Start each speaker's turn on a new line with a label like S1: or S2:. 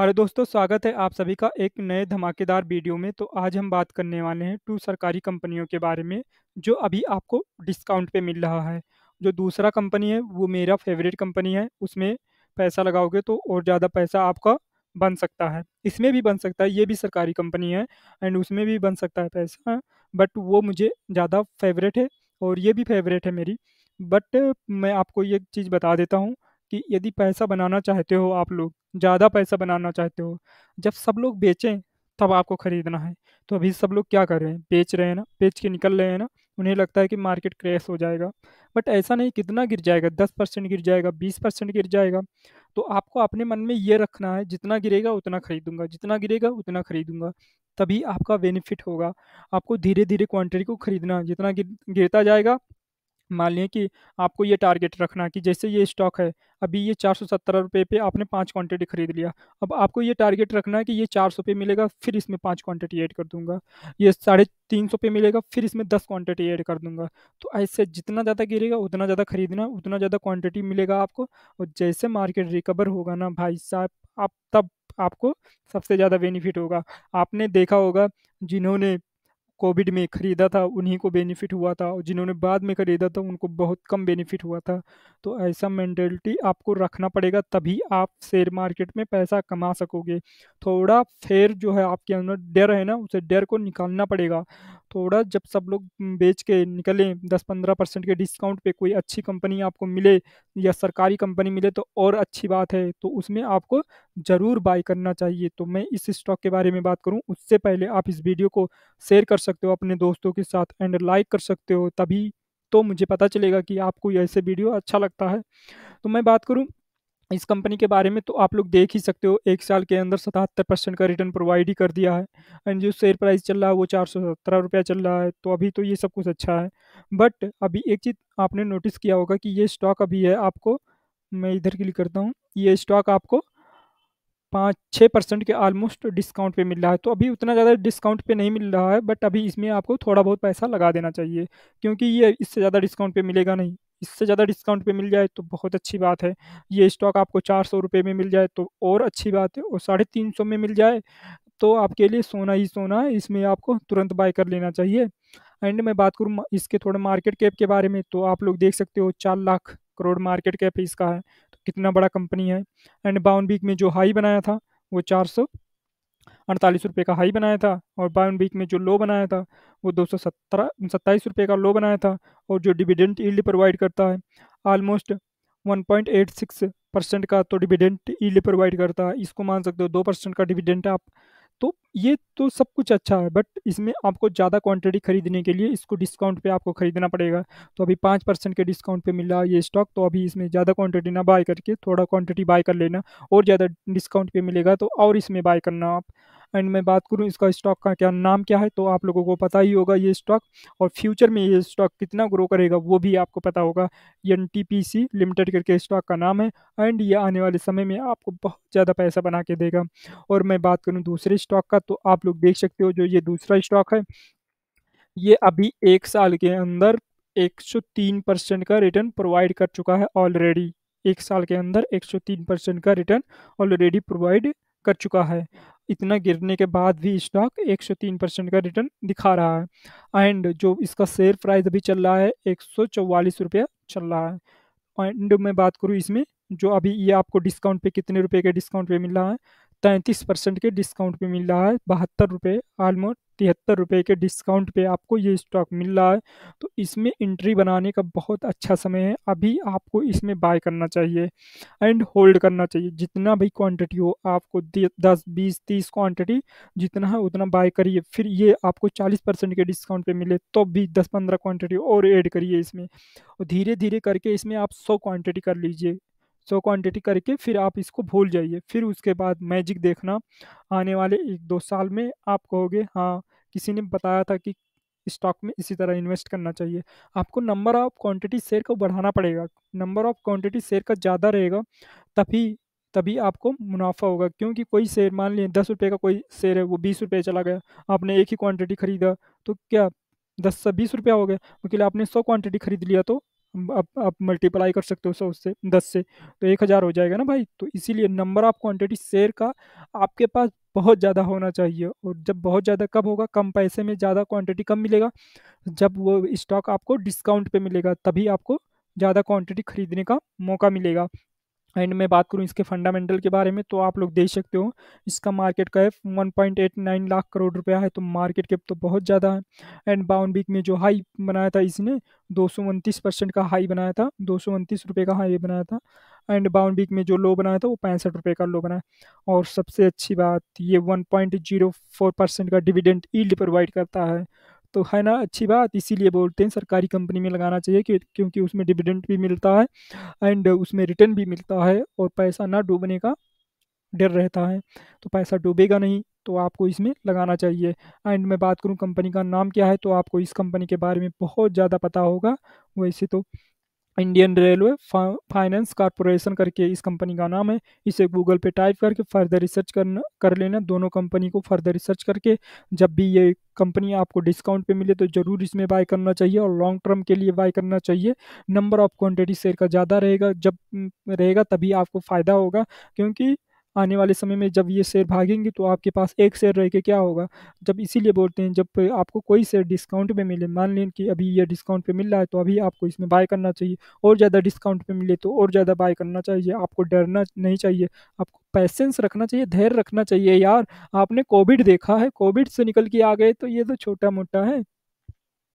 S1: hello दोस्तों स्वागत है आप सभी का एक नए धमाकेदार वीडियो में तो आज हम बात करने वाले हैं टू सरकारी कंपनियों के बारे में जो अभी आपको डिस्काउंट पे मिल रहा है जो दूसरा कंपनी है वो मेरा फेवरेट कंपनी है उसमें पैसा लगाओगे तो और ज़्यादा पैसा आपका बन सकता है इसमें भी बन सकता है ये भी सरकारी कंपनी है एंड उसमें भी बन सकता है पैसा बट वो मुझे ज़्यादा फेवरेट है और ये भी फेवरेट है मेरी बट मैं आपको ये चीज़ बता देता हूँ कि यदि पैसा बनाना चाहते हो आप लोग ज़्यादा पैसा बनाना चाहते हो जब सब लोग बेचें तब आपको ख़रीदना है तो अभी सब लोग क्या कर रहे हैं बेच रहे हैं ना बेच के निकल रहे हैं ना उन्हें लगता है कि मार्केट क्रैश हो जाएगा बट ऐसा नहीं कितना गिर जाएगा दस परसेंट गिर जाएगा बीस परसेंट गिर जाएगा तो आपको अपने मन में ये रखना है जितना गिरेगा उतना खरीदूंगा जितना गिरेगा उतना खरीदूंगा तभी आपका बेनिफिट होगा आपको धीरे धीरे क्वांटिटी को खरीदना जितना गिर गिरता जाएगा मान लें कि आपको ये टारगेट रखना कि जैसे ये स्टॉक है अभी ये चार सौ सत्तर रुपये पर आपने पाँच क्वान्टिटी खरीद लिया अब आपको ये टारगेट रखना है कि ये चार सौ पे मिलेगा फिर इसमें पाँच क्वान्टिटी ऐड कर दूंगा ये साढ़े तीन सौ पे मिलेगा फिर इसमें दस क्वान्टिटी ऐड कर दूंगा तो ऐसे जितना ज़्यादा गिरेगा उतना ज़्यादा खरीदना उतना ज़्यादा क्वान्टिटी मिलेगा आपको और जैसे मार्केट रिकवर होगा ना भाई साहब आप तब आपको सबसे ज़्यादा बेनिफिट होगा आपने देखा होगा जिन्होंने कोविड में ख़रीदा था उन्हीं को बेनिफिट हुआ था और जिन्होंने बाद में ख़रीदा था उनको बहुत कम बेनिफिट हुआ था तो ऐसा मैंटेलिटी आपको रखना पड़ेगा तभी आप शेयर मार्केट में पैसा कमा सकोगे थोड़ा फेर जो है आपके अंदर डर है ना उसे डर को निकालना पड़ेगा थोड़ा जब सब लोग बेच के निकलें दस पंद्रह परसेंट के डिस्काउंट पे कोई अच्छी कंपनी आपको मिले या सरकारी कंपनी मिले तो और अच्छी बात है तो उसमें आपको ज़रूर बाय करना चाहिए तो मैं इस स्टॉक के बारे में बात करूं उससे पहले आप इस वीडियो को शेयर कर सकते हो अपने दोस्तों के साथ एंड लाइक कर सकते हो तभी तो मुझे पता चलेगा कि आपको ऐसे वीडियो अच्छा लगता है तो मैं बात करूँ इस कंपनी के बारे में तो आप लोग देख ही सकते हो एक साल के अंदर सतहत्तर परसेंट का रिटर्न प्रोवाइड ही कर दिया है एंड जो शेयर प्राइस चल रहा है वो चार सौ सत्रह रुपया चल रहा है तो अभी तो ये सब कुछ अच्छा है बट अभी एक चीज़ आपने नोटिस किया होगा कि ये स्टॉक अभी है आपको मैं इधर क्लिक करता हूँ ये स्टॉक आपको पाँच छः परसेंट के आलमोस्ट डिस्काउंट पे मिल रहा है तो अभी उतना ज़्यादा डिस्काउंट पे नहीं मिल रहा है बट अभी इसमें आपको थोड़ा बहुत पैसा लगा देना चाहिए क्योंकि ये इससे ज़्यादा डिस्काउंट पे मिलेगा नहीं इससे ज़्यादा डिस्काउंट पे मिल जाए तो बहुत अच्छी बात है ये स्टॉक आपको चार सौ रुपये में मिल जाए तो और अच्छी बात है और साढ़े तीन सौ में मिल जाए तो आपके लिए सोना ही सोना है इसमें आपको तुरंत बाय कर लेना चाहिए एंड मैं बात करूँ इसके थोड़े मार्केट कैप के बारे में तो आप लोग देख सकते हो चार लाख करोड़ मार्केट कैप इसका है कितना बड़ा कंपनी है एंड बावन वीक में जो हाई बनाया था वो चार सौ अड़तालीस रुपये का हाई बनाया था और बाय वीक में जो लो बनाया था वो दो सौ सत्रह सत्ताईस रुपये का लो बनाया था और जो डिविडेंट ईल्ड प्रोवाइड करता है almost one point eight six percent का तो डिविडेंट ईल्ड प्रोवाइड करता है इसको मान सकते हो दो परसेंट का डिविडेंट आप तो ये तो सब कुछ अच्छा है बट इसमें आपको ज़्यादा क्वांटिटी खरीदने के लिए इसको डिस्काउंट पे आपको खरीदना पड़ेगा तो अभी पाँच परसेंट के डिस्काउंट पे मिला ये स्टॉक तो अभी इसमें ज़्यादा क्वांटिटी ना बाय करके थोड़ा क्वांटिटी बाय कर लेना और ज़्यादा डिस्काउंट पे मिलेगा तो और इसमें बाय करना आप एंड मैं बात करूँ इसका स्टॉक का क्या नाम क्या है तो आप लोगों को पता ही होगा ये स्टॉक और फ्यूचर में ये स्टॉक कितना ग्रो करेगा वो भी आपको पता होगा एन लिमिटेड करके स्टॉक का नाम है एंड ये आने वाले समय में आपको बहुत ज़्यादा पैसा बना के देगा और मैं बात करूँ दूसरे स्टॉक का तो आप लोग देख सकते हो जो ये दूसरा स्टॉक है ये अभी एक साल के अंदर 103 परसेंट का रिटर्न प्रोवाइड कर चुका है ऑलरेडी एक साल के अंदर 103 परसेंट का रिटर्न ऑलरेडी प्रोवाइड कर चुका है इतना गिरने के बाद भी स्टॉक 103 परसेंट का रिटर्न दिखा रहा है एंड जो इसका शेयर प्राइस अभी चल रहा है एक रुपया चल रहा है एंड मैं बात करूँ इसमें जो अभी ये आपको डिस्काउंट पे कितने रुपए के डिस्काउंट पे मिल रहा है तैंतीस परसेंट के डिस्काउंट पे मिल रहा है बहत्तर रुपये ऑलमोस्ट तिहत्तर रुपये के डिस्काउंट पे आपको ये स्टॉक मिल रहा है तो इसमें एंट्री बनाने का बहुत अच्छा समय है अभी आपको इसमें बाय करना चाहिए एंड होल्ड करना चाहिए जितना भी क्वांटिटी हो आपको दस बीस तीस क्वांटिटी जितना है उतना बाय करिए फिर ये आपको चालीस परसेंट के डिस्काउंट पे मिले तो भी दस पंद्रह क्वान्टिटी और एड करिए इसमें और धीरे धीरे करके इसमें आप सौ क्वान्टिटी कर लीजिए सौ क्वांटिटी करके फिर आप इसको भूल जाइए फिर उसके बाद मैजिक देखना आने वाले एक दो साल में आप कहोगे हाँ किसी ने बताया था कि स्टॉक में इसी तरह इन्वेस्ट करना चाहिए आपको नंबर ऑफ क्वांटिटी शेयर को बढ़ाना पड़ेगा नंबर ऑफ क्वांटिटी शेयर का ज़्यादा रहेगा तभी तभी आपको मुनाफा होगा क्योंकि कोई शेयर मान लिया दस रुपये का कोई शेयर है वो बीस रुपये चला गया आपने एक ही क्वांटिटी खरीदा तो क्या दस से बीस रुपया हो गया लेकिन आपने सौ क्वांटिटी खरीद लिया तो आप आप मल्टीप्लाई कर सकते हो सौ से दस से तो एक हज़ार हो जाएगा ना भाई तो इसीलिए नंबर ऑफ क्वांटिटी शेयर का आपके पास बहुत ज़्यादा होना चाहिए और जब बहुत ज़्यादा कब होगा कम पैसे में ज़्यादा क्वांटिटी कम मिलेगा जब वो स्टॉक आपको डिस्काउंट पे मिलेगा तभी आपको ज़्यादा क्वांटिटी खरीदने का मौका मिलेगा एंड मैं बात करूँ इसके फंडामेंटल के बारे में तो आप लोग देख सकते हो इसका मार्केट कैप 1.89 लाख करोड़ रुपया है तो मार्केट कैप तो बहुत ज़्यादा है एंड बाउन वीक में जो हाई बनाया था इसने दो परसेंट का हाई बनाया था दो रुपए का हाई बनाया था एंड बाउन वीक में जो लो बनाया था वो पैंसठ रुपये का लो बनाया और सबसे अच्छी बात ये फोर परसेंट का डिविडेंड ईल्ड प्रोवाइड करता है तो है ना अच्छी बात इसीलिए बोलते हैं सरकारी कंपनी में लगाना चाहिए क्यों क्योंकि उसमें डिविडेंट भी मिलता है एंड उसमें रिटर्न भी मिलता है और पैसा ना डूबने का डर रहता है तो पैसा डूबेगा नहीं तो आपको इसमें लगाना चाहिए एंड मैं बात करूँ कंपनी का नाम क्या है तो आपको इस कंपनी के बारे में बहुत ज़्यादा पता होगा वैसे तो इंडियन रेलवे फाइनेंस कॉरपोरेशन करके इस कंपनी का नाम है इसे गूगल पे टाइप करके फर्दर रिसर्च करना कर लेना दोनों कंपनी को फर्दर रिसर्च करके जब भी ये कंपनी आपको डिस्काउंट पे मिले तो ज़रूर इसमें बाय करना चाहिए और लॉन्ग टर्म के लिए बाय करना चाहिए नंबर ऑफ क्वांटिटी शेयर का ज़्यादा रहेगा जब रहेगा तभी आपको फ़ायदा होगा क्योंकि आने वाले समय में जब ये शेयर भागेंगे तो आपके पास एक शेयर रह के क्या होगा जब इसीलिए बोलते हैं जब आपको कोई शेयर डिस्काउंट पे मिले मान लें कि अभी ये डिस्काउंट पे मिल रहा है तो अभी आपको इसमें बाय करना चाहिए और ज़्यादा डिस्काउंट पे मिले तो और ज़्यादा बाय करना चाहिए आपको डरना नहीं चाहिए आपको पैसेंस रखना चाहिए धैर्य रखना चाहिए यार आपने कोविड देखा है कोविड से निकल के आ गए तो ये तो छोटा मोटा है